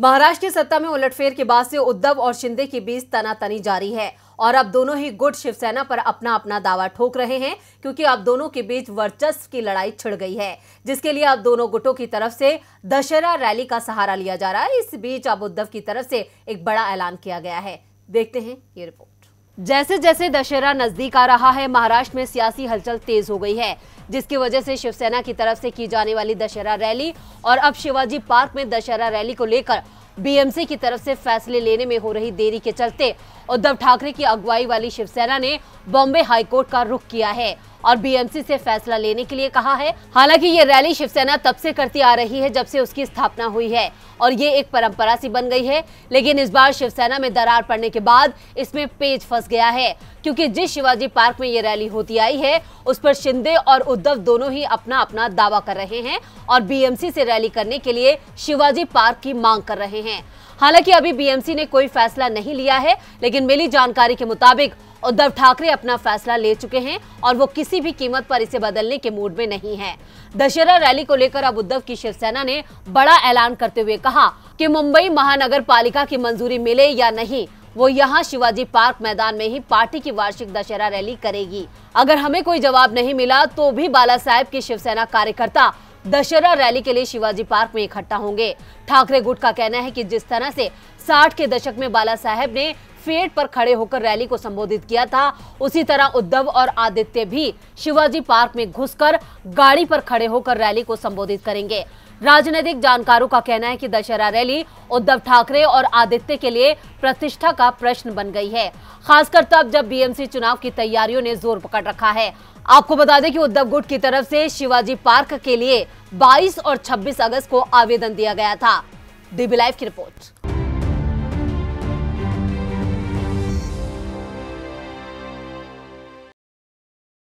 महाराष्ट्र की सत्ता में उलटफेर के बाद से उद्धव और शिंदे के बीच तनातनी जारी है और अब दोनों ही गुट शिवसेना पर अपना अपना दावा ठोक रहे हैं क्योंकि अब दोनों के बीच वर्चस्व की लड़ाई छिड़ गई है जिसके लिए अब दोनों गुटों की तरफ से दशहरा रैली का सहारा लिया जा रहा है इस बीच अब उद्धव की तरफ से एक बड़ा ऐलान किया गया है देखते हैं ये रिपोर्ट जैसे जैसे दशहरा नजदीक आ रहा है महाराष्ट्र में सियासी हलचल तेज हो गई है जिसकी वजह से शिवसेना की तरफ से की जाने वाली दशहरा रैली और अब शिवाजी पार्क में दशहरा रैली को लेकर बीएमसी की तरफ से फैसले लेने में हो रही देरी के चलते उद्धव ठाकरे की अगुवाई वाली शिवसेना ने बॉम्बे हाईकोर्ट का रुख किया है और बीएमसी से फैसला लेने के लिए कहा है हालांकि ये रैली शिवसेना तब से करती आ रही है जब से उसकी स्थापना हुई है और ये एक परंपरा सी बन गई है लेकिन इस बार शिवसेना में दरार पड़ने के बाद इसमें पेज फंस गया है क्योंकि जिस शिवाजी पार्क में ये रैली होती आई है उस पर शिंदे और उद्धव दोनों ही अपना अपना दावा कर रहे हैं और बीएमसी से रैली करने के लिए शिवाजी पार्क की मांग कर रहे हैं हालांकि अभी बीएमसी ने कोई फैसला नहीं लिया है लेकिन मिली जानकारी के मुताबिक उद्धव ठाकरे अपना फैसला ले चुके हैं और वो किसी भी कीमत पर इसे बदलने के मूड में नहीं है दशहरा रैली को लेकर अब उद्धव की शिवसेना ने बड़ा ऐलान करते हुए कहा कि मुंबई महानगर पालिका की मंजूरी मिले या नहीं वो यहाँ शिवाजी पार्क मैदान में ही पार्टी की वार्षिक दशहरा रैली करेगी अगर हमें कोई जवाब नहीं मिला तो भी बाला साहेब के शिवसेना कार्यकर्ता दशहरा रैली के लिए शिवाजी पार्क में इकट्ठा होंगे ठाकरे गुट का कहना है कि जिस तरह से 60 के दशक में बाला साहेब ने फेट पर खड़े होकर रैली को संबोधित किया था उसी तरह उद्धव और आदित्य भी शिवाजी पार्क में घुसकर गाड़ी पर खड़े होकर रैली को संबोधित करेंगे राजनीतिक जानकारों का कहना है कि दशहरा रैली उद्धव ठाकरे और आदित्य के लिए प्रतिष्ठा का प्रश्न बन गई है खासकर तब जब बीएमसी चुनाव की तैयारियों ने जोर पकड़ रखा है आपको बता दें कि उद्धव गुट की तरफ से शिवाजी पार्क के लिए 22 और 26 अगस्त को आवेदन दिया गया था डीबी लाइव की रिपोर्ट